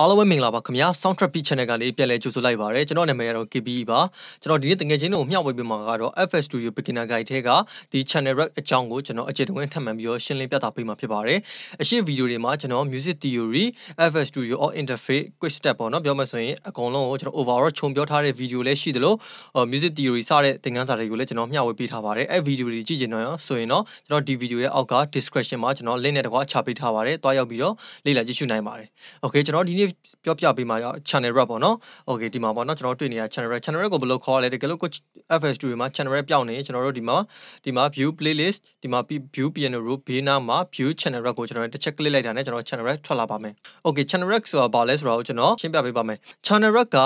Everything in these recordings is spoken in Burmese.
အားလုံးပဲမင်္ဂလာပါခင်ဗျာ Soundtrack Beat Channel ကလေးပြန်လည်ကြိုဆိုလိုက်ပါရစေကျွန်တော်နာမည်ကတော့ KBE ပါကျွန်တော်ဒီနေ့တကယ်ချင်းတို့မျှဝေပေးမှာကတော့ FS Studio Beginner Guide ထဲကဒီ Channel Rack အကြောင်းကိုကျွန်တော်အကြည့်တဝင်ထပ်မံပြီးတော့ရှင်းလင်းပြသပေးမှာဖြစ်ပါတယ်အရှိဗီဒီယိုတွေမှာကျွန်တော် Music Theory FS Studio or Interface Quick Step ပေါ့နော်ပြောမှဆိုရင်အကုန်လုံးကိုကျွန်တော် overall ခြုံပြောထားတဲ့ဗီဒီယိုလည်းရှိသလို Music Theory စတဲ့သင်ခန်းစာတွေကိုလည်းကျွန်တော်မျှဝေပေးထားပါတယ်အဲ့ဗီဒီယိုတွေကြည့်ချင်တော့ဆိုရင်တော့ကျွန်တော်ဒီဗီဒီယိုရဲ့အောက်က description မှာကျွန်တော် link နဲ့တကွာချပေးထားပါတယ်တွားရောက်ပြီးတော့လေ့လာကြည့်ရှုနိုင်ပါတယ်โอเคကျွန်တော်ဒီနေ့ပြပြောပြပေးမှာ channel rep ပေါ့နော်။ Okay ဒီမှာပေါ့နော်ကျွန်တော်တွေ့နေရ channel rep channel rep ကိုဘယ်လိုခေါ်လဲတကယ်လို့ကို FL Studio မှာ channel rep ပြောင်းနေရင်ကျွန်တော်တို့ဒီမှာဒီမှာ view playlist ဒီမှာ view piano ရိုးဘေးနားမှာ view channel rep ကိုကျွန်တော်တစ်ချက် click လိုက်တာနဲ့ကျွန်တော် channel rep ထွက်လာပါမယ်။ Okay channel rep ဆိုတာဘာလဲဆိုတာကိုကျွန်တော်ရှင်းပြပေးပါမယ်။ channel rep က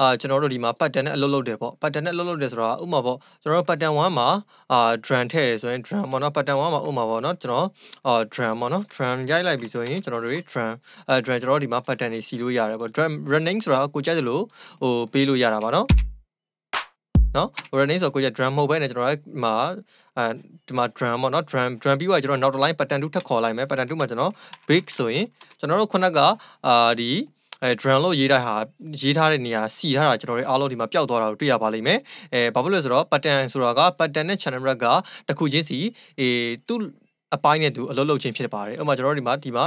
အာကျွန်တော်တို့ဒီမှာ pattern နဲ့အလုပ်လုပ်တယ်ပေါ့။ pattern နဲ့အလုပ်လုပ်တယ်ဆိုတာဥမာပေါ့ကျွန်တော်တို့ pattern 1မှာအာ drum ထည့်တယ်ဆိုရင် drum ပေါ့နော် pattern 1မှာဥမာပေါ့နော်ကျွန်တော်အာ drum ပေါ့နော် drum ရိုက်လိုက်ပြီဆိုရင်ကျွန်တော်တို့ drum အာ drum ကျွန်တော်တို့ဒီမှာ pattern တွေစီလို့ရတယ်ပေါ့ drum running ဆိုတာကိုကြိုက်တယ်လို့ဟိုပေးလို့ရတာပါနော်နော် running ဆိုကိုကြ drum မဟုတ်ပဲねကျွန်တော်ကမှာအဲဒီမှာ drum ပေါ့နော် drum drum ပြီးတော့ကျွန်တော်နောက်တစ် line pattern 2ထပ်ခေါ်လိုက်မယ် pattern 2မှာကျွန်တော် big ဆိုရင်ကျွန်တော်တို့ခုနကအာဒီအဲ drum လို့ရေးထားဟာရေးထားတဲ့နေရာစီထားတာကျွန်တော်တို့အားလုံးဒီမှာပျောက်သွားတာကိုတွေ့ရပါလိမ့်မယ်အဲဘာဖြစ်လို့လဲဆိုတော့ pattern ဆိုတာက pattern နဲ့ channel rate ကတစ်ခုချင်းစီအဲသူ့အပိုင်းနဲ့သူအလုပ်လုပ်ခြင်းဖြစ်ပါတယ်။ဥပမာကျွန်တော်တို့ဒီမှာဒီမှာ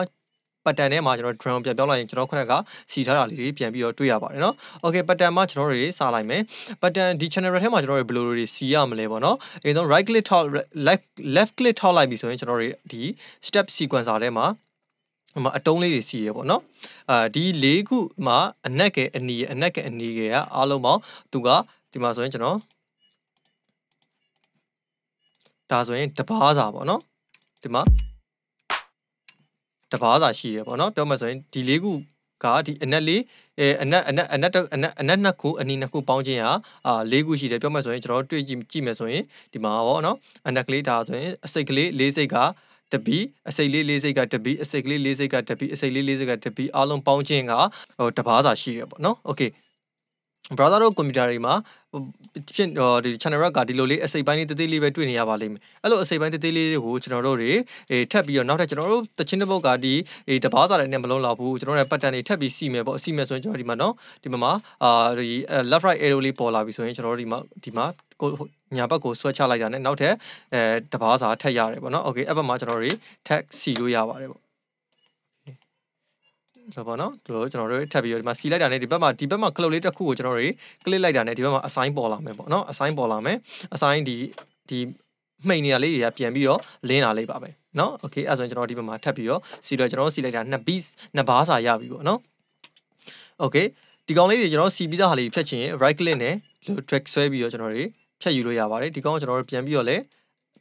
pattern ထဲမှာကျွန်တော် drone ပြန်ပြောင်းလိုက်ရင်ကျွန်တော်ခုနကစီထားတာလေးတွေပြန်ပြီးတော့တွေ့ရပါတယ်နော် okay pattern မှာကျွန်တော်တွေစာလိုက်မယ် pattern ဒီ channel ထဲမှာကျွန်တော်တွေဘယ်လိုတွေစီရမလဲပေါ့နော်အရင်ဆုံး right click ထောက် left click ထောက်လိုက်ပြီဆိုရင်ကျွန်တော်တွေဒီ step sequencer ထဲမှာဟိုမှာအတုံးလေးတွေစီရပေါ့နော်အာဒီ၄ခုမှာအနက်ကဲအနီအနက်ကဲအနီကဲကအားလုံးပေါင်းသူကဒီမှာဆိုရင်ကျွန်တော်ဒါဆိုရင်တပားစာပေါ့နော်ဒီမှာတဘာသာရှိတယ်ပေါ့နော်ပြောမှဆိုရင်ဒီလေးခုကဒီအနက်လေးအဲအနက်အနက်အနက်အနက်အနက်နှစ်ခုအနီနှစ်ခုပေါင်းခြင်းဟာအာလေးခုရှိတယ်ပြောမှဆိုရင်ကျွန်တော်တို့တွေ့ကြည့်ကြည့်မယ်ဆိုရင်ဒီမှာပေါ့နော်အနက်ကလေးဒါဆိုရင် အစိတ်ကလေးလေးစိတ်ကတပီအစိတ်လေးလေးစိတ်ကတပီအစိတ်ကလေးလေးစိတ်ကတပီအစိတ်လေးလေးစိတ်ကတပီအားလုံးပေါင်းခြင်းကဟိုတဘာသာရှိတယ်ပေါ့နော်โอเค brother တို့ computer တွေမှာဖြစ်ဒီ channel rack ကဒီလိုလေးအစိပ်ပိုင်းလေးတသေးလေးပဲတွေ့နေရပါလိမ့်မယ်အဲ့လိုအစိပ်ပိုင်းတသေးလေးတွေကိုကျွန်တော်တို့တွေအေထပ်ပြီးတော့နောက်ထပ်ကျွန်တော်တို့တချင်းတစ်ပုတ်ကဒီအေတဘာစားတဲ့နဲ့မလုံးလောက်ဘူးကျွန်တော်တို့ pattern တွေထပ်ပြီးစီမယ်ပေါ့စီမယ်ဆိုရင်ကျွန်တော်ဒီမှာနော်ဒီမှာအာဒီ left right arrow လေးပေါ်လာပြီဆိုရင်ကျွန်တော်တို့ဒီမှာဒီမှာကိုညာဘက်ကိုဆွဲချလိုက်တာနဲ့နောက်ထပ်အဲတဘာစားထပ်ရတယ်ပေါ့နော်โอเคအဲ့ဘက်မှာကျွန်တော်တို့ tag စီလို့ရပါတယ်ပေါ့လို့ပေါ့နော်ဒီလိုကျွန်တော်တို့ထပ်ပြီးတော့ဒီမှာစီလိုက်တာနဲ့ဒီဘက်မှာဒီဘက်မှာ cloud လေးတစ်ခုကိုကျွန်တော်တို့ click လိုက်တာနဲ့ဒီဘက်မှာ assign ပေါ်လာမယ်ပေါ့နော် assign ပေါ်လာမယ် assign ဒီဒီမှိန်နေရလေးတွေကပြန်ပြီးတော့လင်းလာလိုက်ပါပဲเนาะ okay အဲ့ဆိုရင်ကျွန်တော်ဒီဘက်မှာထပ်ပြီးတော့စီတော့ကျွန်တော်စီလိုက်တာ2 beats 2ဘာစာရပြီပေါ့เนาะ okay ဒီကောင်လေးတွေကျွန်တော်စီပြီးသားဟာလေးဖြတ်ချင် right click နဲ့ drag ဆွဲပြီးတော့ကျွန်တော်တွေဖြတ်ယူလို့ရပါတယ်ဒီကောင်ကိုကျွန်တော်တို့ပြန်ပြီးတော့လည်း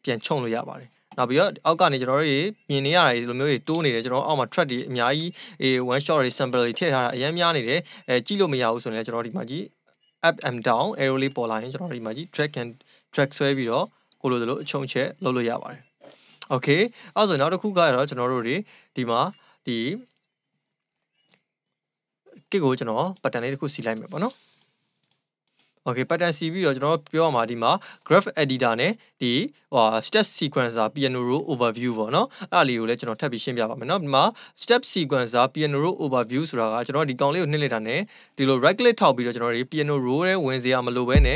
ပြန်ချုံလို့ရပါတယ်နောက်ပြီးတော့အောက်ကနေကျွန်တော်တို့မြင်နေရတာဒီလိုမျိုးတွေတိုးနေတယ်ကျွန်တော်အောက်မှာ track တွေအများကြီးအေ one shot တွေ sample တွေထည့်ထားတာအများများနေတယ်အဲကြည့်လို့မရဘူးဆိုရင်လည်းကျွန်တော်ဒီမှာကြည့် up and down arrow လေးပေါ်လာရင်ကျွန်တော်ဒီမှာကြည့် track and track ဆွဲပြီးတော့ကိုလိုလိုအချုံချက်လုပ်လို့ရပါတယ် okay အဲ့ဆိုနောက်တစ်ခုကတော့ကျွန်တော်တို့တွေဒီမှာဒီ kick ကိုကျွန်တော် pattern လေးတစ်ခုစီလိုက်မယ်ပေါ့နော် okay pattern စီပြီးတော့ကျွန်တော်ပြောရမှာဒီမှာ graph editor နဲ့ဒီဟို step sequencer piano roll overview ပေါ့နော်အဲ့ဒါလေးကိုလည်းကျွန်တော်ထပ်ပြီးရှင်းပြပါမယ်เนาะဒီမှာ step sequencer piano roll overview ဆိုတာကကျွန်တော်ဒီကောင်လေးကိုနှိမ့်လိုက်တာ ਨੇ ဒီလို right click ထောက်ပြီးတော့ကျွန်တော်ဒီ piano roll ရဲ့ဝင်စရာမလိုဘဲ ਨੇ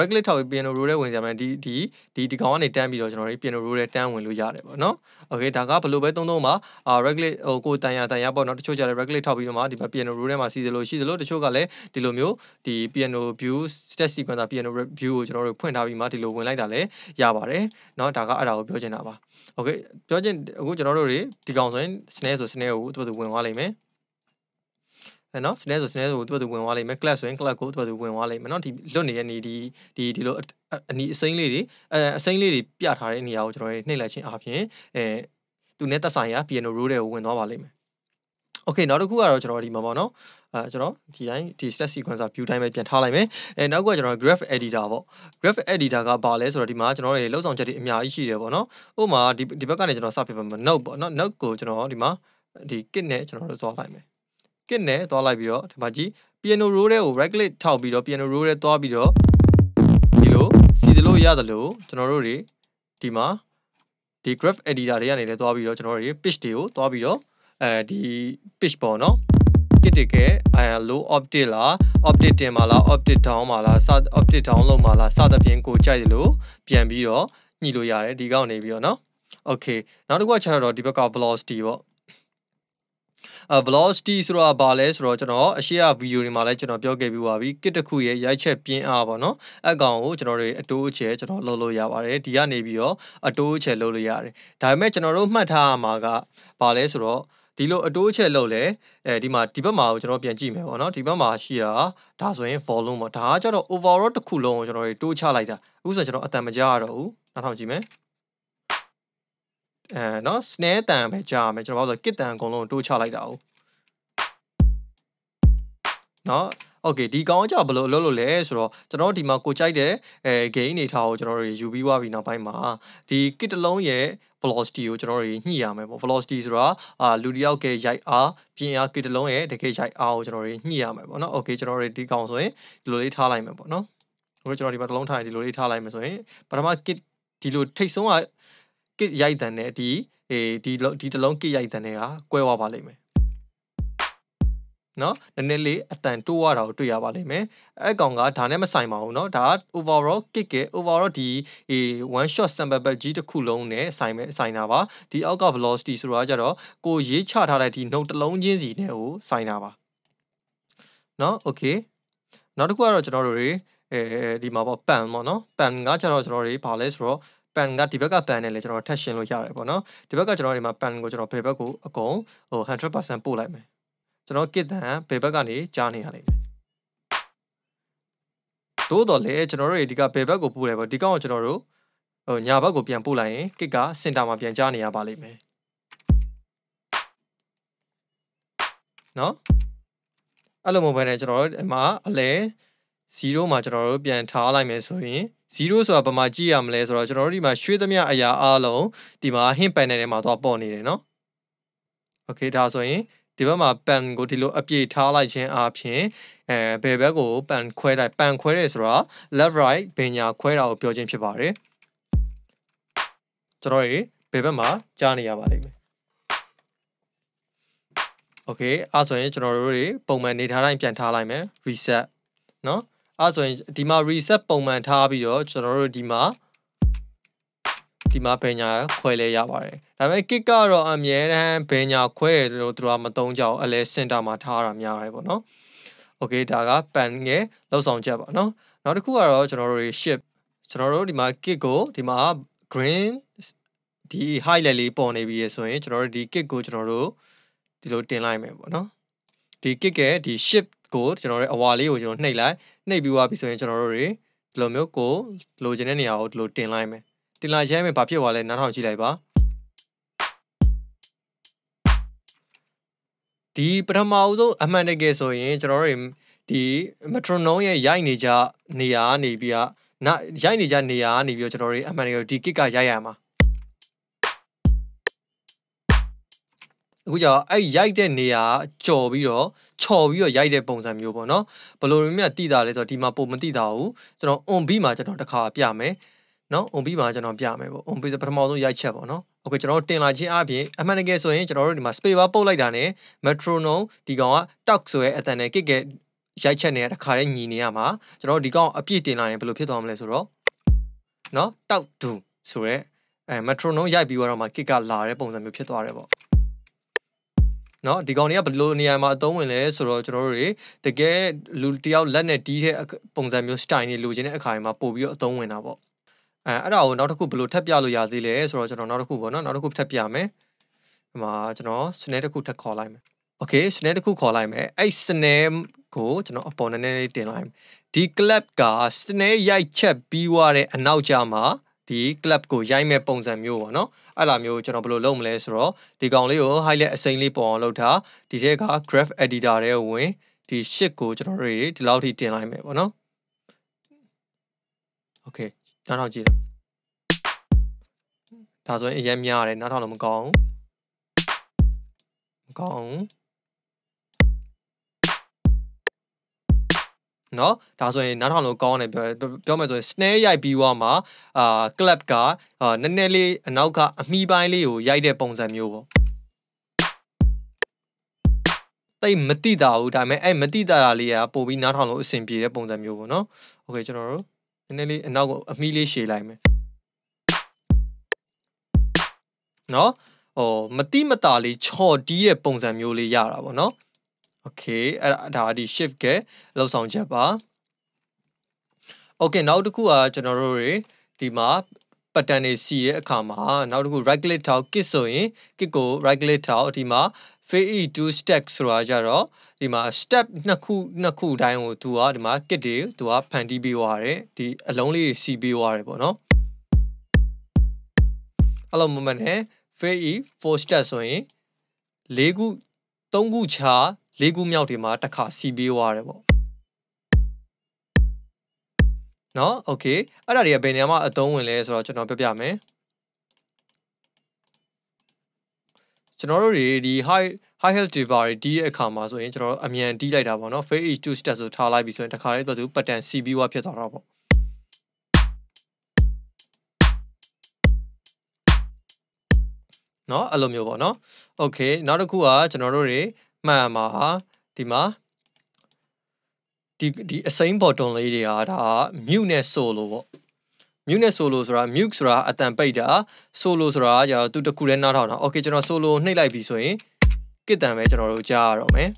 right click ထောက်ပြီး piano roll တဲ့ဝင်စရာမလိုဒီဒီဒီဒီကောင်ကနေတန်းပြီးတော့ကျွန်တော်တို့ piano roll တဲ့တန်းဝင်လို့ရတယ်ပေါ့နော် okay ဒါကဘလို့ပဲသုံးသုံးပါ right click ဟိုကိုတန်ရတန်ရပေါ့နော်တချို့ကြတယ် right click ထောက်ပြီးတော့မှဒီဘက် piano roll ထဲမှာစီသလိုရှိသလိုတချို့ကလည်းဒီလိုမျိုးဒီ piano view step sequencer piano view ကိုကျွန်တော်တို့ဖွင့်ထားပြီးမှဒီလိုဝင်လိုက်တာလည်းရပါတယ်เนาะဒါကအဲ့ဒါကိုပြောချင်တာပါ okay ပြောချင်အခုကျွန်တော်တို့တွေဒီကောင်ဆိုရင် snare ဆို snare ကိုအတူတူဝင်သွားလိမ့်မယ်အဲ့နော်စနေဆိုစနေဆိုသူ့သူဝင်သွားလိမ့်မယ် class ဆိုရင် class ကိုသူ့သူဝင်သွားလိမ့်မယ်နော်ဒီလွတ်နေတဲ့နေဒီဒီဒီလိုအနီအစိမ့်လေးတွေအဲအစိမ့်လေးတွေပြထားတဲ့နေရာကိုကျွန်တော်တို့နှိပ်လိုက်ခြင်းအပြင်အဲသူနဲ့သက်ဆိုင်ရာ piano roll တွေကိုဝင်သွားပါလိမ့်မယ် okay နောက်တစ်ခုကတော့ကျွန်တော်ဒီမှာပေါ့နော်အဲကျွန်တော်ဒီတိုင်းဒီ step sequencer view တိုင်းပဲပြန်ထားလိုက်မယ်အဲနောက်ကကျွန်တော် graph editor ပေါ့ graph editor ကဘာလဲဆိုတော့ဒီမှာကျွန်တော်တွေလောက်ဆောင်ချက်တွေအများကြီးရှိတယ်ပေါ့နော်ဥပမာဒီဒီဘက်ကနေကျွန်တော်စပြပါမယ် note ပေါ့နော် note ကိုကျွန်တော်ဒီမှာဒီ kit နဲ့ကျွန်တော်တို့သွားလိုက်မယ်ကစ်နဲ့သွားလိုက်ပြီးတော့ဒီမှာကြည့် piano roll တဲ့ကို right click ထောက်ပြီးတော့ piano roll တဲ့သွားပြီးတော့ဒီလိုစီသလို့ရတယ်လို့ကျွန်တော်တို့တွေဒီမှာဒီ graph editor တွေကနေလဲသွားပြီးတော့ကျွန်တော်တို့တွေ pitch တွေကိုသွားပြီးတော့အဲဒီ pitch ပေါ့နော် kit တကယ် low optic လား optic တင်ပါလား optic down ပါလား optic down လုပ်ပါလားစသဖြင့်ကိုကြိုက်တယ်လို့ပြန်ပြီးတော့ညှိလို့ရတယ်ဒီကောက်နေပြီးတော့နော် okay နောက်တစ်ခုကခြားတော့ဒီဘက်က velocity ပေါ့ velocity ဆိုတာဘာလဲဆိုတော့ကျွန်တော်အရှိရဗီဒီယိုတွေမှာလည်းကျွန်တော်ပြောခဲ့ပြီးပါပြီကစ်တစ်ခုရဲ့ရိုက်ချက်ပြင်းအားပေါ့နော်အကောင်ကိုကျွန်တော်တွေအတိုးချဲကျွန်တော်လှုပ်လို့ရပါတယ်ဒီကနေပြီးတော့အတိုးချဲလှုပ်လို့ရတယ်ဒါပေမဲ့ကျွန်တော်တို့မှတ်ထားရမှာကဘာလဲဆိုတော့ဒီလိုအတိုးချက်လုပ်လဲအဲဒီမှာဒီဘက်မှာကိုကျွန်တော်ပြန်ကြည့်မယ်ပေါ့နော်ဒီဘက်မှာရှိတာဒါဆိုရင် volume ပေါ့ဒါကကျတော့ overall တစ်ခုလုံးကိုကျွန်တော်တွေတိုးချလိုက်တာအခုဆိုကျွန်တော်အတန်မကြရတော့ဘူးနောက်ထောင်ကြည့်မယ်အဲနော် snare တန်ပဲကြားရမယ်ကျွန်တော်တို့ဆို kit တန်အကုန်လုံးတိုးချလိုက်တာ ਉਹ နော် okay ဒီကောင်းကြဘယ်လိုလုပ်လို့လဲဆိုတော့ကျွန်တော်ဒီမှာကိုကြိုက်တဲ့အဲ gain နေထားကိုကျွန်တော်တို့ယူပြီးွားပြီးနောက်ပိုင်းမှာဒီ kit တစ်လုံးရဲ့ velocity ကိုကျွန်တော်တို့ညှိရမယ်ပေါ့ velocity ဆိုတာအာလူတယောက်ရဲ့ရိုက်အားပြင်အား kit တစ်လုံးရဲ့တကယ်ရိုက်အားကိုကျွန်တော်တို့ညှိရမယ်ပေါ့နော် okay ကျွန်တော်တို့ဒီကောင်ဆိုရင်ဒီလိုလေးထားလိုက်မယ်ပေါ့နော်ဟုတ်ကျွန်တော်ဒီမှာတစ်လုံးထားရင်ဒီလိုလေးထားလိုက်မယ်ဆိုရင်ပထမ kit ဒီလိုထိတ်ဆုံးကကစ်ရိုက်တန်နဲ့ဒီအေးဒီဒီတလုံးကစ်ရိုက်တန်နဲ့ကကွဲသွားပါလိမ့်မယ်နော်နည်းနည်းလေးအတန်တိုးရတာကိုတွေ့ရပါလိမ့်မယ်အဲ့ကောင်ကဒါနဲ့မဆိုင်ပါဘူးเนาะဒါက overall kick ရဲ့ overall ဒီ one shot sample belt ကြီးတစ်ခုလုံးနဲ့ဆိုင်မဲ့ဆိုင်တာပါဒီအောက်က velocity ဆိုတာကြတော့ကိုရေးချထားတဲ့ဒီနှုတ်တစ်လုံးချင်းစီနဲ့ကိုဆိုင်တာပါเนาะ okay နောက်တစ်ခုကတော့ကျွန်တော်တို့တွေအဲဒီမှာပေါ့ပန်ပေါ့เนาะပန်ကကျတော့ကျွန်တော်တို့တွေဘာလဲဆိုတော့ pan ကဒီဘက်က pan နဲ့လည်းကျွန်တော်ထပ်ရှင်းလို့ရတယ်ပေါ့နော်ဒီဘက်ကကျွန်တော်ဒီမှာ pan ကိုကျွန်တော်ဘယ်ဘက်ကိုအကုန်ဟို100%ပို့လိုက်မယ်ကျွန်တော် kit တန်ဘယ်ဘက်ကနေကြားနေရလိမ့်မယ်သို့တော်လည်းကျွန်တော်တို့ဒီကဘယ်ဘက်ကိုပို့တယ်ပေါ့ဒီကောင်ကိုကျွန်တော်တို့ဟိုညာဘက်ကိုပြန်ပို့လိုက်ရင် kit ကစင်တာမှာပြန်ကြားနေရပါလိမ့်မယ်နော်အဲ့လိုမျိုးပဲねကျွန်တော်တို့ဒီမှာအလဲ0မှာကျွန်တော်တို့ပြန်ထားလိုက်မယ်ဆိုရင်0ဆိုတာဘာမှကြည့်ရမလဲဆိုတော့ကျွန်တော်တို့ဒီမှာရွှေသမျှအရာအားလုံးဒီမှာ hint panel ထဲမှာသွားပေါ်နေတယ်နော်โอเคဒါဆိုရင်ဒီဘက်မှာ pan ကိုဒီလိုအပြည့်ထားလိုက်ခြင်းအပြင်အဲဘယ်ဘက်ကို pan ခွဲလိုက် pan ခွဲတယ်ဆိုတော့ left right ဘင်ညာခွဲတာကိုပြောခြင်းဖြစ်ပါတယ်ကျွန်တော်ရေဘယ်ဘက်မှာကြားနေရပါလိမ့်မယ်โอเคအဲဆိုရင်ကျွန်တော်တို့တွေပုံမှန်နေထားတိုင်းပြန်ထားလိုက်မယ် reset เนาะအဲ့ဆိုရင်ဒီမှာ reset ပုံမှန်ထားပြီးတော့ကျွန်တော်တို့ဒီမှာဒီမှာဘယ်ညာခွဲလဲရပါတယ်ဒါပေမဲ့ kick ကတော့အမြဲတမ်းဘယ်ညာခွဲတယ်လို့သူကမသုံးကြအောင်အလဲ center မှာထားတာများတယ်ပေါ့နော် okay ဒါက pan ငယ်လောက်ဆောင်ချက်ပါနော်နောက်တစ်ခုကတော့ကျွန်တော်တို့ ship ကျွန်တော်တို့ဒီမှာ kick ကိုဒီမှာ green ဒီ highlight လေးပေါ်နေပြီရယ်ဆိုရင်ကျွန်တော်တို့ဒီ kick ကိုကျွန်တော်တို့ဒီလိုတင်လိုက်မယ်ပေါ့နော်ဒီ kick ရဲ့ဒီ shift ကိုကျွန်တော်တို့အဝါလေးကိုကျွန်တော်နှိပ်လိုက်နှိပ်ပြီးသွားပြီဆိုရင်ကျွန်တော်တို့တွေဒီလိုမျိုးကိုလိုချင်တဲ့နေရာကိုဒီလိုတင်လိုက်မယ်တင်လိုက်ရဲမယ်ဘာဖြစ်သွားလဲနားထောင်ကြည့်လိုက်ပါဒီပထမအဆုံးအမှန်တကယ်ဆိုရင်ကျွန်တော်တို့ဒီမက်ထရိုနုံးရဲ့ရိုက်နေကြနေရာနေပြီးကရိုက်နေကြနေရာနေပြီးတော့ကျွန်တော်တို့အမှန်တကယ်ဒီကစ်ကရိုက်ရမှာအခုကြောင့်အဲ့ရိုက်တဲ့နေရာကြော်ပြီးတော့ချော်ပြီးတော့ရိုက်တဲ့ပုံစံမျိုးပေါ့နော်ဘလိုမျိုးမြတ်တိတာလဲဆိုတော့ဒီမှာပုံမတိတာဘူးကျွန်တော် on beat မှာကျွန်တော်တစ်ခါပြမယ်နော် on beat မှာကျွန်တော်ပြမယ်ပေါ့ on beat ပထမဆုံးရိုက်ချက်ပေါ့နော်โอเคကျွန်တော်တင်လာခြင်းအပြင်အမှန်တကယ်ဆိုရင်ကျွန်တော်တို့ဒီမှာ space bar ပုတ်လိုက်တာ ਨੇ metronome ဒီကောင်က talk ဆိုရဲအတန်နဲ့ kick ကရိုက်ချက်နေတာတစ်ခါတည်းညီနေရမှာကျွန်တော်ဒီကောင်အပြည့်တင်လာရင်ဘယ်လိုဖြစ်သွားမလဲဆိုတော့နော် talk do ဆိုရဲအဲ metronome ရိုက်ပြီးတော့မှ kick ကလာတဲ့ပုံစံမျိုးဖြစ်သွားတယ်ပေါ့เนาะဒီကောင်တွေကဘယ်လိုနေရာမှာအသုံးဝင်လဲဆိုတော့ကျွန်တော်တို့တွေတကယ်လူတယောက်လက်နဲ့တီးတဲ့ပုံစံမျိုး style တွေလိုချင်တဲ့အခါမှာပို့ပြီးတော့အသုံးဝင်တာပေါ့အဲအဲ့ဒါကိုနောက်တစ်ခုဘယ်လိုထပ်ပြလို့ရသေးလဲဆိုတော့ကျွန်တော်နောက်တစ်ခုပေါ့เนาะနောက်တစ်ခုထပ်ပြမယ်ဒီမှာကျွန်တော် snare တစ်ခုထပ်ခေါ်လိုက်မယ် okay snare တစ်ခုခေါ်လိုက်မယ်အဲ့ snare ကိုကျွန်တော်အပေါ်နည်းနည်းလေးတင်လိုက်မယ်ဒီ clap က snare ရိုက်ချက်ပြီးွားတဲ့အနောက်ကြားမှာဒီ club ကိုရိုက်မဲ့ပုံစံမျိုးပေါ့နော်အဲ့လိုမျိုးကျွန်တော်ဘယ်လိုလုပ်မလဲဆိုတော့ဒီကောင်လေးကို highlight အစိမ်းလေးပုံအောင်လုပ်ထားဒီထဲက graph editor ထဲဝင်ဒီ sheet ကိုကျွန်တော်တို့ဒီလောက်ထိတင်လိုက်မယ်ပေါ့နော် okay နောက်တော့ကြည့်ဒါဆိုရင်အရင်များရတယ်နောက်တော့လည်းမကောင်းဘူးမကောင်းဘူးနော်ဒါဆိုရင်နားထောင်လို့ကောင်းတယ်ပြောပြောမယ်ဆိုရင် snare ရိုက်ပြီးွားမှာအာ clap ကနည်းနည်းလေးအနောက်ကအမီပိုင်းလေးကိုရိုက်တဲ့ပုံစံမျိုးပေါ့တိတ်မတိတာဘူးဒါပေမဲ့အဲ့မတိတာတာလေးကပို့ပြီးနားထောင်လို့အဆင်ပြေတဲ့ပုံစံမျိုးပေါ့နော်โอเคကျွန်တော်တို့နည်းနည်းလေးအနောက်ကိုအမီလေးရှည်လိုက်မယ်နော်ဟိုမတိမတာလေးချော်တီးတဲ့ပုံစံမျိုးလေးရတာပေါ့နော် okay အဲ့ဒါဒီ shift ကလောက်ဆောင်ချက်ပါ okay နောက်တစ်ခုကကျွန်တော်တို့တွေဒီမှာ pattern တွေစီတဲ့အခါမှာ နောက်တစ်ခု right click ထောက် kit ဆိုရင် kit ကို right click ထောက်ဒီမှာ phase 2 stack ဆိုတာကြတော့ဒီမှာ step နှစ်ခုနှစ်ခုတိုင်းကိုသူကဒီမှာ kit တွေသူကဖန်တီးပေးသွားတယ်ဒီအလုံးလေးတွေစီပေးသွားတယ်ပေါ့နော်အဲ့လိုမမှန်နဲ့ phase 4 stack ဆိုရင်၄ခု၃ခုခြား၄ခုမြောက်တွေမှာတစ်ခါစီပေးသွားတယ်ပေါ့နော်โอเคအဲ့ဒါတွေကဘယ်နေရာမှာအသုံးဝင်လဲဆိုတော့ကျွန်တော်ပြပြမယ်ကျွန်တော်တို့တွေဒီ high high health diver တွေဒီအခါမှာဆိုရင်ကျွန်တော်တို့အမြန်တီးလိုက်တာပေါ့နော် phase 2 step ဆိုထားလိုက်ပြီဆိုရင်တခါလေးတော့သူ pattern စီပြီးွားဖြစ်သွားတော့ပေါ့နော်အဲ့လိုမျိုးပေါ့နော် okay နောက်တစ်ခုကကျွန်တော်တို့တွေမှန်ပါဒီမှာဒီဒီအစိမ့်ဘော်တွန်လေးတွေကဒါမြုနဲ့ဆိုလိုပေါ့မြုနဲ့ဆိုလိုဆိုတာ mute ဆိုတာအတန်ပိတ်တာ ဆိုလိုဆိုတာကကျွန်တော်သူတခုတည်းနားထောင်တာโอเคကျွန်တော်ဆိုလိုနှိပ်လိုက်ပြီဆိုရင်ကစ်တန်ပဲကျွန်တော်တို့ကြားရတော့မယ်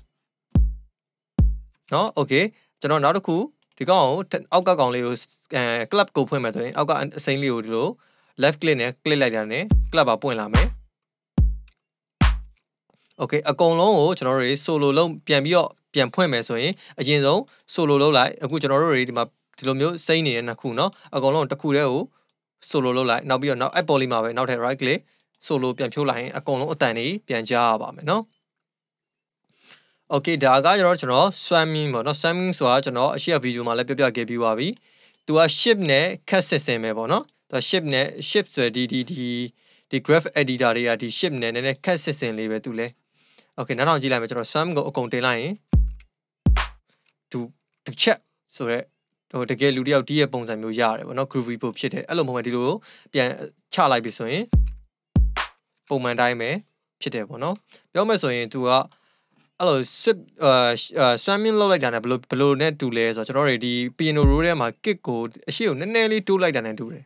เนาะโอเคကျွန်တော်နောက်တစ်ခုဒီကောင်ကိုအောက်ကကောင်လေးကိုအဲ club ကိုဖွင့်မယ်ဆိုရင်အောက်ကအစိမ့်လေးကိုဒီလို left click နဲ့ click လိုက်တာနဲ့ club ပါပွင့်လာမယ် okay အကုန်လုံးကိုကျွန်တော်တို့တွေ solo လုံးပြန်ပြီးတော့ပြန်ဖွင့်မယ်ဆိုရင်အရင်ဆုံး solo လုံးလိုက်အခုကျွန်တော်တို့တွေဒီမှာဒီလိုမျိုးစိမ့်နေတဲ့နှစ်ခုเนาะအကုန်လုံးတစ်ခုတည်းကို solo လုံးလိုက်နောက်ပြီးတော့နောက် app ပေါ်လေးမှာပဲနောက်ထပ် right click solo ပြန်ဖြိုးလိုက်ရင်အကုန်လုံးအတန်တွေပြန်ကြားရပါမယ်เนาะ okay ဒါကကျွန်တော်ကျွန်တော် swimming ပေါ့เนาะ swimming ဆိုတာကျွန်တော်အရှိက video မှာလည်းပြပြခဲ့ပြီးပါပြီ။ तू က ship နဲ့ cat system ပဲပေါ့เนาะ။ तू ship နဲ့ ship ဆိုဒီဒီဒီဒီ graph editor တွေကဒီ ship နဲ့နည်းနည်း cat system လေးပဲ तू လဲโอเคနောက်တော့ကြည့်လိုက်မယ်ကျွန်တော် sum ကိုအကုန်တင်လိုက်ရင်ဒူတစ်ချက်ဆိုတော့ဟိုတကယ်လူတယောက်တီးရဲ့ပုံစံမျိုးရတယ်ဗောနော် groovy ပုံဖြစ်တယ်အဲ့လိုပုံမှန်ဒီလိုပြန်ချလိုက်ပြီဆိုရင်ပုံမှန်တိုင်းပဲဖြစ်တယ်ဗောနော်ပြောမယ်ဆိုရင် तू ကအဲ့လို sip အာ strumming လောက်လိုက်တာနဲ့ဘယ်လိုဘယ်လိုနဲ့တူလဲဆိုတော့ကျွန်တော်တွေဒီ piano roll ထဲမှာ kick ကိုအရှိကိုနည်းနည်းလေးတိုးလိုက်တာနဲ့တူတယ်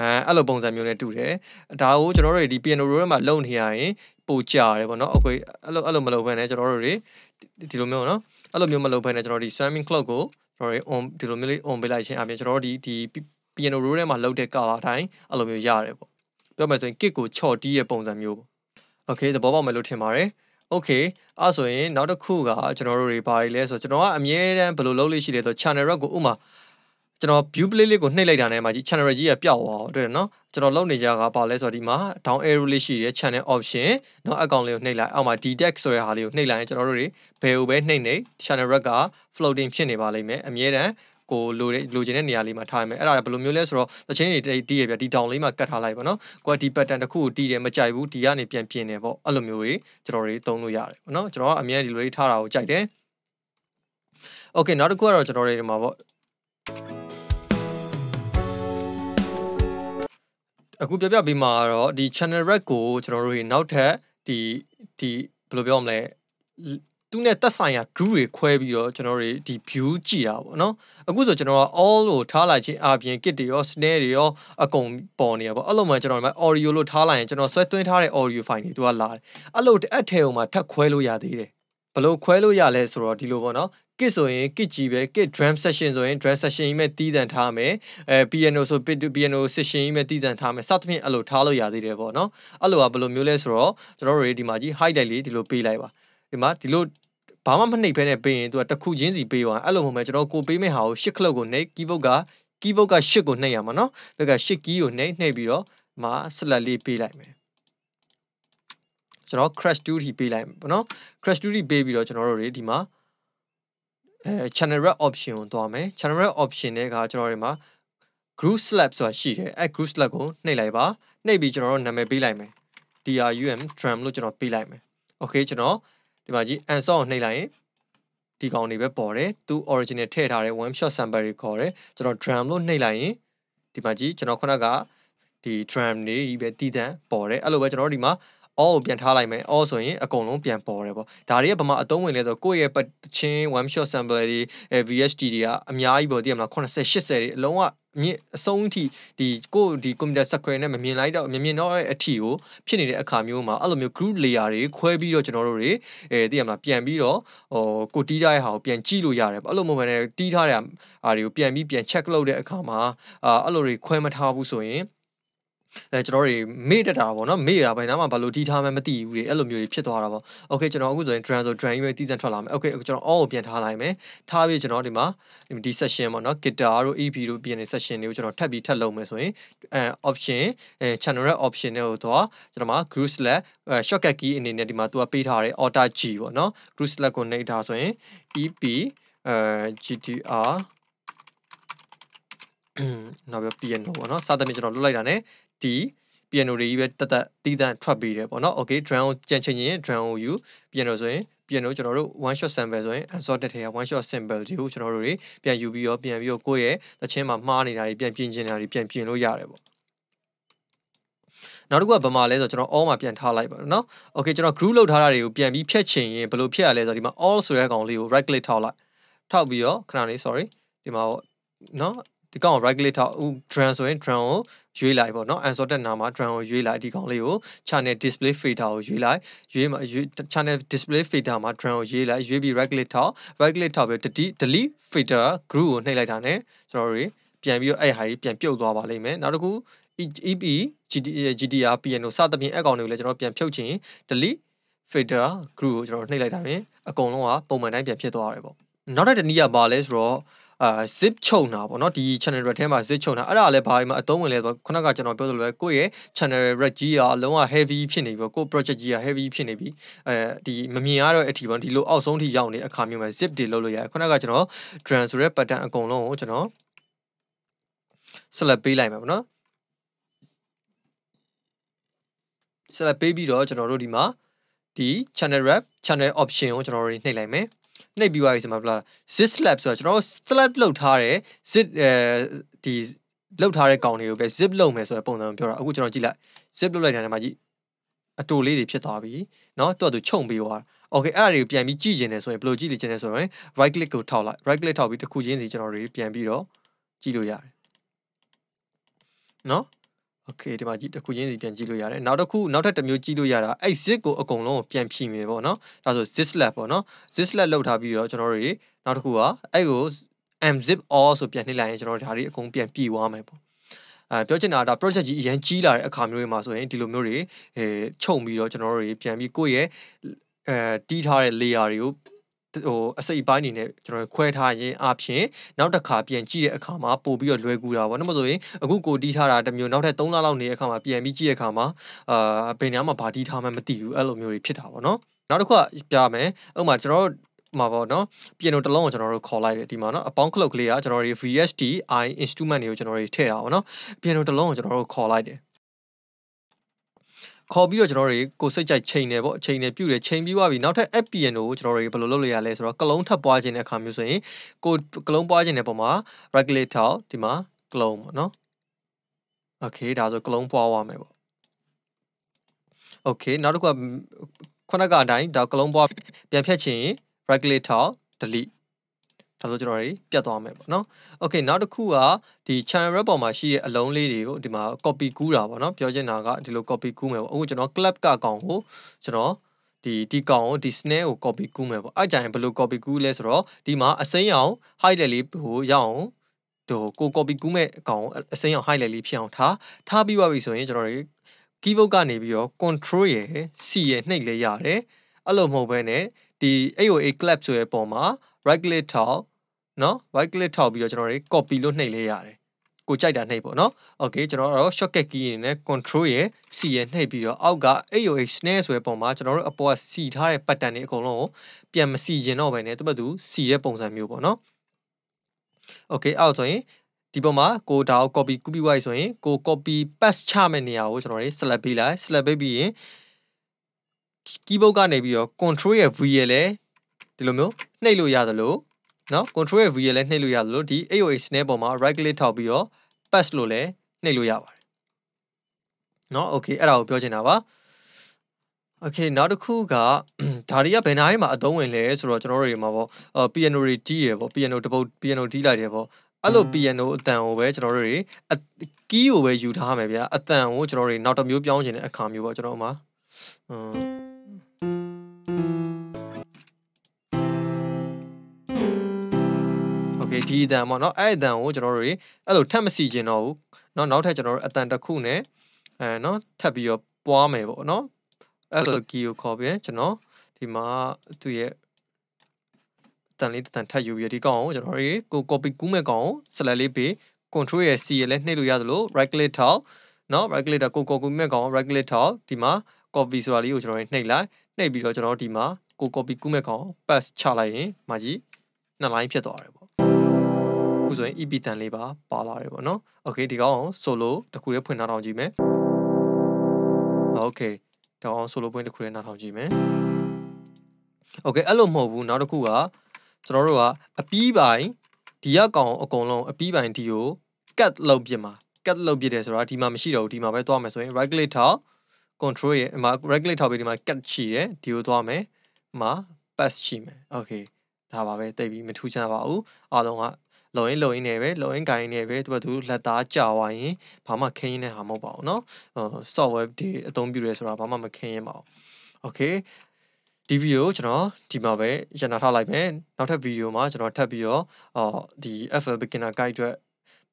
အဲအဲ့လိုပုံစံမျိုးနဲ့တူတယ်ဒါကိုကျွန်တော်တို့ဒီ piano roll ထဲမှာလုံနေရရင်ပိုကြရတယ်ပေါ့နော်အကွေအဲ့လိုအဲ့လိုမလုပ်ဘဲနဲ့ကျွန်တော်တို့တွေဒီလိုမျိုးနော်အဲ့လိုမျိုးမလုပ်ဘဲနဲ့ကျွန်တော်ဒီ swimming clock ကိုကျွန်တော်တို့ on ဒီလိုမျိုးလေး on ပေးလိုက်ခြင်းအပြင်ကျွန်တော်တို့ဒီဒီ piano roll ထဲမှာလုပ်တဲ့ကာလာတိုင်းအဲ့လိုမျိုးရတယ်ပေါ့ပြောမယ်ဆိုရင် kick ကိုချော့တီးရဲ့ပုံစံမျိုးပေါ့ okay သဘောပေါက်မယ်လို့ထင်ပါတယ် okay အဲ့ဆိုရင်နောက်တစ်ခုကကျွန်တော်တို့တွေဘာတွေလဲဆိုတော့ကျွန်တော်ကအမြဲတမ်းဘယ်လိုလုပ်လို့ရှိလဲဆိုတော့ channel rock ကိုဥမာကျွန်တော် view play လေးကိုနှိပ်လိုက်တာနဲ့မှကြီး channel ကြီးကပျောက်သွားတော့တွေ့တယ်နော်ကျွန်တော်လုပ်နေကြကပါလဲဆိုတော့ဒီမှာ down arrow လေးရှိတယ် channel option เนาะ account လေးကိုနှိပ်လိုက်အောက်မှာ detect ဆိုတဲ့ဟာလေးကိုနှိပ်လိုက်ရင်ကျွန်တော်တို့တွေဘယ်ကိုပဲနှိပ်နေ channel rec က floating ဖြစ်နေပါလိမ့်မယ်အမြဲတမ်းကိုလိုလိုချင်တဲ့နေရာလေးမှာထားရမယ်အဲ့ဒါဘယ်လိုမျိုးလဲဆိုတော့သချင်းတွေတီးရပြဒီ down လေးမှာကတ်ထားလိုက်ပါနော်ကိုကဒီ pattern တစ်ခုကိုတီးတယ်မကြိုက်ဘူးဒီကနေပြန်ပြင်တယ်ပေါ့အဲ့လိုမျိုးတွေကျွန်တော်တွေသုံးလို့ရတယ်ပေါ့နော်ကျွန်တော်ကအမြဲဒီလိုလေးထားတာကိုကြိုက်တယ် Okay နောက်တစ်ခုကတော့ကျွန်တော်တွေဒီမှာပေါ့အခုပြပြပေးမှာတော့ဒီ channel rec ကိုကျွန်တော်တို့နောက်ထပ်ဒီဒီဘယ်လိုပြောမလဲသူနဲ့သက်ဆိုင်ရာ group တွေခွဲပြီးတော့ကျွန်တော်တို့ဒီ view ကြည့်တာပေါ့နော်အခုဆိုကျွန်တော်က all လို့ထားလိုက်ခြင်းအပြင် kit တွေရော snare တွေရောအကုန်ပေါ်နေရပေါ့အဲ့လိုမှကျွန်တော်တို့ audio လို့ထားလိုက်ရင်ကျွန်တော်ဆွဲသွင်းထားတဲ့ audio file တွေသူကလာတယ်အဲ့လိုအထည်အောင်မှထပ်ခွဲလို့ရသေးတယ်ဘလို့ခွဲလို့ရလဲဆိုတော့ဒီလိုပေါ့နော်ကစ်ဆိုရင်ကစ်ကြီးပဲကစ် drum section ဆိုရင် drum section ကြီးမဲ့တီးသန့်ထားမယ်အဲ piano ဆို piano section ကြီးမဲ့တီးသန့်ထားမယ်စသဖြင့်အဲ့လိုထားလို့ရသေးတယ်ပေါ့နော်အဲ့လိုကဘယ်လိုမျိုးလဲဆိုတော့ကျွန်တော်တို့ဒီမှာကြီး highlight လေးဒီလိုပေးလိုက်ပါဒီမှာဒီလိုဘာမှမနှိပ်ဖဲနဲ့ပေးရင်သူကတစ်ခုချင်းစီပေးသွားအဲ့လိုမှမကျွန်တော်ကိုပေးမယ့်ဟာကိုရှစ်ခလုတ်ကိုနှိပ် keyboard က keyboard ကရှစ်ကိုနှိပ်ရမှာနော်ဘက်ကရှစ် key ကိုနှိပ်နှိပ်ပြီးတော့မှာ select လေးပေးလိုက်မယ်ကျွန်တော် crash 2ထိပေးလိုက်မယ်ပေါ့နော် crash 2ထိပေးပြီးတော့ကျွန်တော်တို့တွေဒီမှာအဲ generate option ကိုသွားမယ် generate option တဲ့အခါကျွန်တော်ဒီမှာ group slab ဆိုတာရှိတယ်အဲ group slab ကိုနှိပ်လိုက်ပါနှိပ်ပြီးကျွန်တော်တို့နာမည်ပေးလိုက်မယ် drum drum လို့ကျွန်တော်ပေးလိုက်မယ် okay ကျွန်တော်ဒီမှာကြီး answer ကိုနှိပ်လိုက်ရင်ဒီကောင်တွေပဲပေါ်တယ်သူ original ထည့်ထားတဲ့ one shot sample တွေခေါ်တယ်ကျွန်တော် drum လို့နှိပ်လိုက်ရင်ဒီမှာကြီးကျွန်တော်ခုနကဒီ drum တွေကြီးပဲတည်တံပေါ်တယ်အဲ့လိုပဲကျွန်တော်ဒီမှာအော်ကိုပြန်ထားလိုက်မယ်အော်ဆိုရင်အကုန်လုံးပြန်ပေါ်တယ်ပေါ့ဒါတွေကဘာမှအသုံးဝင်လဲဆိုကိုယ့်ရဲ့ပချင်း one shot sample တွေ VHD တွေကအများကြီးပေါ့သိရမလား80 80တွေအလုံးဝမြင်အဆုံးအထိဒီကိုဒီကွန်ပျူတာ screen နဲ့မမြင်လိုက်တော့မမြင်တော့တဲ့အထိကိုဖြစ်နေတဲ့အခါမျိုးမှာအဲ့လိုမျိုး group layer တွေခွဲပြီးတော့ကျွန်တော်တို့တွေအဲသိရမလားပြန်ပြီးတော့ဟိုကိုတီးထားတဲ့ဟာကိုပြန်ကြည့်လို့ရတယ်ပေါ့အဲ့လိုမျိုးပဲတီးထားတဲ့ဟာတွေကိုပြန်ပြီးပြန် check လုပ်တဲ့အခါမှာအာအဲ့လိုတွေခွဲမထားဘူးဆိုရင်အဲကျွန်တော်တွေမေ့တတ်တာပေါ့နော်မေ့တာဘယ်နားမှာဘာလို့တီးထားမှမသိဘူးတွေအဲ့လိုမျိုးတွေဖြစ်သွားတာပေါ့ okay ကျွန်တော်အခုဆိုရင် drum ဆို drum ကြီးပဲတီးတန့်ထွက်လာမယ် okay ကျွန်တော် all ကိုပြန်ထားလိုက်မယ်ထားပြီးကျွန်တော်ဒီမှာဒီ session ပေါ့နော် guitar တို့ EP တို့ပြင်နေ session တွေကိုကျွန်တော်ထပ်ပြီးထပ်လုပ်မယ်ဆိုရင်အဲ option အဲ channel ရဲ့ option တွေကိုတော့ကျွန်တော်မှာ groove slash shortcut key အနေနဲ့ဒီမှာသူကပေးထားတယ် alter G ပေါ့နော် groove slash ကိုနှိပ်ထားဆိုရင် EP အဲ GTR နောက်ပြီး piano ပေါ့နော်စသဖြင့်ကျွန်တော်လွတ်လိုက်တာ ਨੇ ဒီ piano တွေကြီးပဲတက်တက်တီးတန့်ထွက်ပြီးတယ်ပေါ့နော် okay drum ကိုကြံချင်ရင် drum ကိုယူ piano ဆိုရင် piano ကျွန်တော်တို့ one shot sample ဆိုရင် assorted ထဲက one shot sample တွေကိုကျွန်တော်တို့တွေပြန်ယူပြီးတော့ပြန်ပြီးတော့ကိုယ့်ရဲ့သချင်းမှာမှားနေတာတွေပြန်ပြင်ချင်နေတာတွေပြန်ပြင်လို့ရတယ်ပေါ့နောက်တစ်ခုကဗမာလဲဆိုကျွန်တော် all မှာပြန်ထားလိုက်ပါနော် okay ကျွန်တော် group လောက်ထားတာတွေကိုပြန်ပြီးဖြတ်ချင်ရင်ဘယ်လိုဖြတ်ရလဲဆိုတော့ဒီမှာ all ဆိုတဲ့အကောင်လေးကို right click ထောက်လိုက်ထောက်ပြီးတော့ခဏလေး sorry ဒီမှာပေါ့နော်ဒီကောင် regulator ဥ drum ဆိုရင် drum ကိုရွေးလိုက်ပေါ့နော် unsorted နာမှာ drum ကိုရွေးလိုက်ဒီကောင်လေးကို channel display fader ကိုရွေးလိုက်ရွေးမှာ channel display fader မှာ drum ကိုရွေးလိုက်ရွေးပြီး regulator regulator ပြီး delete fader group ကိုနှိပ်လိုက်တာ ਨੇ ကျွန်တော်တို့ပြန်ပြီးတော့အဲ့ဟာကြီးပြန်ပြုတ်သွားပါလိမ့်မယ်နောက်တစ်ခု EP GDR piano စသဖြင့်အကောင့်တွေကိုလည်းကျွန်တော် ပြန်ဖြုတ်ချင် delete fader group ကိုကျွန်တော်နှိပ်လိုက်တာဖြင့်အကုန်လုံးကပုံမှန်တိုင်းပြန်ဖြစ်သွားရတယ်ပေါ့နောက်တစ်တနည်းကပါလဲဆိုတော့အာ zip ချုံတာပေါ့နော်ဒီ channel red ထဲမှာ zip ချုံတာအဲ့ဒါလည်းဘာမှအသုံးဝင်လဲဆိုတော့ခုနကကျွန်တော်ပြောသလိုပဲကိုယ့်ရဲ့ channel red ကြီးကလုံးဝ heavy ဖြစ်နေပြီပေါ့ကိုယ့် project ကြီးက heavy ဖြစ်နေပြီအဲဒီမမြင်ရတော့အထီပေါ့ဒီလိုအောက်ဆုံးထိရောက်နေအခါမျိုးမှာ zip တွေလုပ်လို့ရတယ်ခုနကကျွန်တော် drum ဆိုတဲ့ pattern အကုန်လုံးကိုကျွန်တော် select ပေးလိုက်မှာပေါ့နော် select ပေးပြီးတော့ကျွန်တော်တို့ဒီမှာဒီ channel wrap channel option ကိုကျွန်တော်တို့နှိပ်လိုက်မယ်နှိပ်ပြီးသွားပြီဆိုမှဘလား zip slab ဆိုတော့ကျွန်တော် slab လောက်ထားတယ် zip အဲဒီလောက်ထားတဲ့ကောင်တွေကိုပဲ zip လုပ်မယ်ဆိုတဲ့ပုံစံမျိုးပြောတာအခုကျွန်တော်ကြည့်လိုက် zip လုပ်လိုက်တဲ့နေရာမှာကြည့်အတူလေးတွေဖြစ်သွားပြီเนาะတော်တော်ခြုံပြီးသွား Okay အဲ့ဒါတွေကိုပြန်ပြီးကြည့်ကျင်တယ်ဆိုရင်ဘယ်လိုကြည့်လိမ့်ကျင်တယ်ဆိုရင် right click ကိုထောက်လိုက် right click ထောက်ပြီးတစ်ခုချင်းစီကျွန်တော်တွေပြန်ပြီးတော့ကြည့်လို့ရတယ်เนาะโอเคဒီမှာကြည့်တစ်ခုချင်းစီပြန်ကြည့်လို့ရတယ်နောက်တစ်ခုနောက်ထပ်တစ်မျိုးကြည့်လို့ရတာအဲ့ zip ကိုအကုန်လုံးပြန်ဖြည့်မယ်ပေါ့နော်ဒါဆို zip slab ပေါ့နော် zip slab လောက်ထားပြီးတော့ကျွန်တော်တို့နောက်တစ်ခုကအဲ့ကို mzip all ဆိုပြန်နှိပ်လိုက်ရင်ကျွန်တော်တို့ဒါတွေအကုန်ပြန်ပြည့်သွားမယ်ပေါ့အဲပြောချင်တာဒါ project ကြီးအရင်ကြီးလာတဲ့အခါမျိုးတွေမှာဆိုရင်ဒီလိုမျိုးတွေအဲချုပ်ပြီးတော့ကျွန်တော်တို့ပြန်ပြီးကိုယ့်ရဲ့အဲတီးထားတဲ့ layer တွေကိုဟိုအစိပ်ပိုင်းအနေနဲ့ကျွန်တော်ခွဲထားရင်းအပြင်နောက်တစ်ခါပြန်ကြည့်တဲ့အခါမှာပို့ပြီးတော့လွယ်ကူတာပေါ့နော်မဆိုရင်အခုကိုတီးထားတာတစ်မျိုးနောက်ထပ်3လလောက်နေတဲ့အခါမှာပြန်ပြီးကြည့်တဲ့အခါမှာအာဘယ်နေရာမှာဘာတီးထားမှမသိဘူးအဲ့လိုမျိုးတွေဖြစ်တာပေါ့နော်နောက်တစ်ခါပြမယ်ဥပမာကျွန်တော်မှာပေါ့နော်ပီယိုနိုတစ်လုံးကိုကျွန်တော်တို့ခေါ်လိုက်တယ်ဒီမှာနော်အပေါင်းကလုတ်ကလေးကကျွန်တော်တို့ VST i instrument တွေကိုကျွန်တော်တို့ထည့်တာပေါ့နော်ပီယိုနိုတစ်လုံးကိုကျွန်တော်တို့ခေါ်လိုက်တယ်ခေါ်ပြီးတော့ကျွန်တော်တွေကိုစိတ်ကြိုက်ချိန်တယ်ပေါ့ချိန်တယ်ပြုတ်တယ်ချိန်ပြီးွားပြီနောက်ထပ် APN ကိုကျွန်တော်တွေဘယ်လိုလုပ်လို့ရလဲဆိုတော့ကလုံးထပ်ပွားခြင်းတဲ့အခါမျိုးဆိုရင်ကိုကလုံးပွားခြင်းတဲ့ပုံမှာ regulator ဒီမှာကလုံးပေါ့နော် okay ဒါဆိုကလုံးပွားသွားမယ်ပေါ့ okay နောက်တစ်ခုကခုနကအတိုင်းဒါကလုံးပွားပြန်ဖြတ်ချင် regulator delete ဒါဆိုကျွန်တော်တွေပြတ်သွားမယ်ပေါ့နော် okay နောက်တစ်ခုကဒီ channel rep ပေါ်မှာရှိတဲ့အလုံးလေးတွေကိုဒီမှာ copy ကူးတာပေါ့နော်ပြောချင်တာကဒီလို copy ကူးမယ်ပေါ့အခုကျွန်တော် club ကကောင်ကိုကျွန်တော်ဒီဒီကောင်ကိုဒီ snare ကို copy ကူးမယ်ပေါ့အဲ့ကြရင်ဘယ်လို copy ကူးလဲဆိုတော့ဒီမှာအစိမ်းအောင် highlight လေးဟိုရအောင်တို့ကို copy ကူးမဲ့အကောင်အစိမ်းအောင် highlight လေးဖြစ်အောင်ထားထားပြီးသွားပြီဆိုရင်ကျွန်တော်တွေ keyboard ကနေပြီးတော့ control ရယ် C ရယ်နှိပ်လဲရတယ်အဲ့လိုမဟုတ်ဘဲနဲ့ဒီ AOA clap ဆိုတဲ့ပုံမှာ right click ထောက်နော် right click ထောက်ပြီးတော့ကျွန်တော်တွေ copy လို့နှိပ်လေးရတယ်ကိုကြိုက်တာနှိပ်ပေါ့နော် okay ကျွန်တော်တို့ shortcut key အနေနဲ့ control ရယ် C ရယ်နှိပ်ပြီးတော့အောက်က AOH snare ဆိုတဲ့ပုံမှာကျွန်တော်တို့အပေါ်ကစီထားတဲ့ pattern တွေအကုန်လုံးကိုပြန်မစီရင်တော့ဘဲနဲ့တပတ်သူစီတဲ့ပုံစံမျိုးပေါ့နော် okay အောက်ဆိုရင်ဒီပုံမှာကိုဒါကို copy ကူးပြီးွားဆိုရင်ကို copy paste ချမဲ့နေရာကိုကျွန်တော်တွေ select ပေးလိုက် select ပေးပြီးရင် keyboard ကနေပြီးတော့ control ရယ် V ရယ်လဲဒီလိုမျိုးနှိပ်လို့ရသလိုနော် control ရဲ့ V ရလည်းနှိပ်လို့ရသလိုဒီ AOH နဲ့ပေါ်မှာ right click ထောက်ပြီးတော့ pass လို့လည်းနှိပ်လို့ရပါတယ်နော် okay အဲ့ဒါကိုပြောချင်တာပါ okay နောက်တစ်ခုကဒါတွေကဘယ်နားတွေမှာအသုံးဝင်လဲဆိုတော့ကျွန်တော်တို့တွေမှာပေါ့ piano တွေတီးရပေါ့ piano တပုတ် piano တီးလိုက်တယ်ပေါ့အဲ့လို piano အတန်ကိုပဲကျွန်တော်တို့တွေကီးကိုပဲယူထားမယ်ဗျာအတန်ကိုကျွန်တော်တို့တွေနောက်တစ်မျိုးပြောင်းချင်တဲ့အခါမျိုးပေါ့ကျွန်တော်တို့မှာ okay ဒီအတန်ပေါ့နော်အဲ့အတန်ကိုကျွန်တော်တို့တွေအဲ့လိုထပ်မစီကျင်တော့ဘူးเนาะနောက်ထပ်ကျွန်တော်တို့အတန်တစ်ခုနဲ့အဲเนาะထပ်ပြီးတော့ပွားမယ်ပေါ့เนาะအဲ့လို key ကိုခေါ်ပြီးကျွန်တော်ဒီမှာသူ့ရဲ့တန်လေးတန်ထပ်ယူပြီးဒီကောင်ကိုကျွန်တော်တို့ကို copy ကူးမဲ့ကောင်ကို select လေးပေး control ရဲ့ C ရဲ့လည်းနှိပ်လို့ရသလို right click ထောက်เนาะ right click တာကိုကိုကူးမဲ့ကောင် right click ထောက်ဒီမှာ copy ဆိုတာလေးကိုကျွန်တော်တို့နှိပ်လိုက်နှိပ်ပြီးတော့ကျွန်တော်တို့ဒီမှာကို copy ကူးမဲ့ကောင် pass ချလိုက်ရင်မာကြီးနှစ် line ဖြစ်သွားတယ်ခုဆိုရင် EP တန်လေးပါပါလာတယ်ပေါ့နော် okay ဒီကောင် solo တစ်ခုလေးဖွင့်ထားထောင်ကြည့်မယ် okay ဒီကောင် solo ဖွင့်တစ်ခုလေးနားထောင်ကြည့်မယ် okay အဲ့လိုမဟုတ်ဘူးနောက်တစ်ခုကကျွန်တော်တို့ကအပီးပိုင်ဒီရကောင်အကုန်လုံးအပီးပိုင်ဒီကို cut လုပ်ပြမှာ cut လုပ်ပြတယ်ဆိုတာဒီမှာမရှိတော့ဘူးဒီမှာပဲသွားမယ်ဆိုရင် right click ထောက် control ရဲ့ဒီမှာ right click ထောက်ပြီးဒီမှာ cut ချီတယ်ဒီကိုသွားမယ်ဒီမှာ pass ချီမယ် okay ဒါပါပဲတိတ်ပြီးမထူးချမ်းပါဘူးအားလုံးကလုံရင်လုံရင်နေပဲလုံရင်ဂိုင်းနေပဲသူကသူလက်သားကြာသွားရင်ဘာမှခင်းရင်းတဲ့ဟာမဟုတ်ပါဘူးเนาะ software ဒီအသုံးပြုရဲဆိုတာဘာမှမခင်းရင်းပါဘူး okay ဒီဗီဒီယိုကျွန်တော်ဒီမှာပဲရနာထားလိုက်မယ်နောက်ထပ်ဗီဒီယိုမှာကျွန်တော်ထပ်ပြီးတော့ဒီ FL beginner guide အတွက်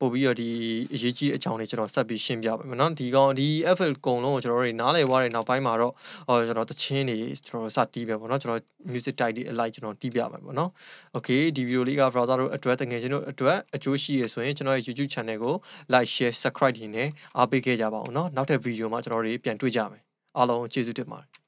ပို့ပြီးတော့ဒီအရေးကြီးအကြောင်းတွေကျွန်တော်ဆက်ပြီးရှင်းပြပါမယ်เนาะဒီကောင်ဒီ FL ကုံလုံးကိုကျွန်တော်တို့နားလည်ွားတဲ့နောက်ပိုင်းမှာတော့ဟောကျွန်တော်တချင်းတွေကျွန်တော်စတီးပဲပေါ့เนาะကျွန်တော် music type တွေအလိုက်ကျွန်တော်တီးပြပါမယ်ပေါ့เนาะ okay ဒီဗီဒီယိုလေးက browser တို့အတွက်တကယ်ချင်းတို့အတွက်အကျိုးရှိရဆိုရင်ကျွန်တော်ရဲ့ YouTube channel ကို like share subscribe တွေနဲ့အားပေးခဲ့ကြပါအောင်เนาะနောက်ထပ်ဗီဒီယိုမှာကျွန်တော်တို့ပြန်တွေ့ကြမယ်အားလုံးကျေးဇူးတင်ပါတယ်